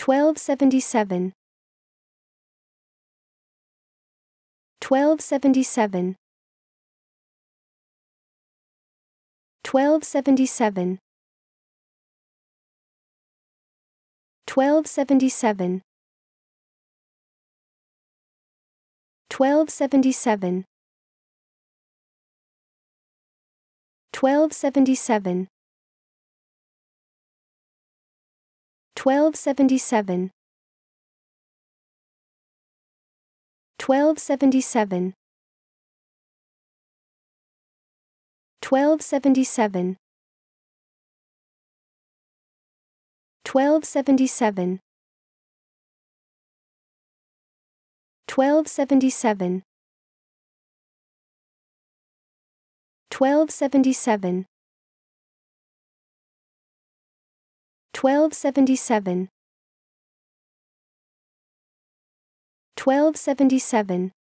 1277 1277 1277 1277 1277 1277 1277 1277 1277 1277 1277 1277 1277 1277